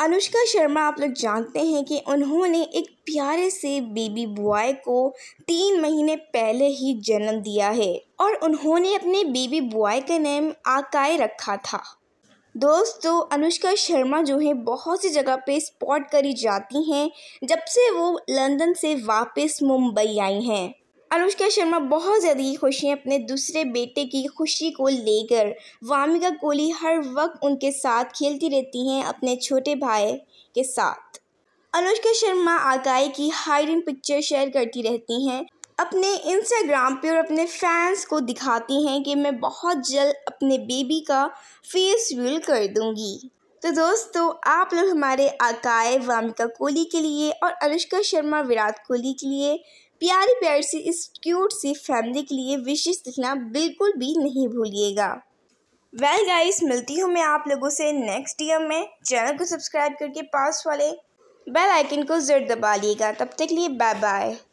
अनुष्का शर्मा आप लोग जानते हैं कि उन्होंने एक प्यारे से बेबी बॉय को तीन महीने पहले ही जन्म दिया है और उन्होंने अपने बेबी बॉय का नेम आकाय रखा था दोस्तों अनुष्का शर्मा जो है बहुत सी जगह पे स्पॉट करी जाती हैं जब से वो लंदन से वापस मुंबई आई हैं अनुष्का शर्मा बहुत ज़्यादा ही खुश हैं अपने दूसरे बेटे की खुशी को लेकर वामिका कोहली हर वक्त उनके साथ खेलती रहती हैं अपने छोटे भाई के साथ अनुष्का शर्मा आकाई की हाइडिंग पिक्चर शेयर करती रहती हैं अपने इंस्टाग्राम पे और अपने फैंस को दिखाती हैं कि मैं बहुत जल्द अपने बेबी का फेस व्यूल कर दूंगी तो दोस्तों आप लोग हमारे आकाए वामिका कोहली के लिए और अनुष्का शर्मा विराट कोहली के लिए प्यारी प्यारी सी इस क्यूट सी फैमिली के लिए विशेष लिखना बिल्कुल भी नहीं भूलिएगा वेल well गाइस मिलती हूँ मैं आप लोगों से नेक्स्ट ईयर में चैनल को सब्सक्राइब करके पास वाले बेल आइकन को जरूर दबा लिएगा तब तक लिए बाय बाय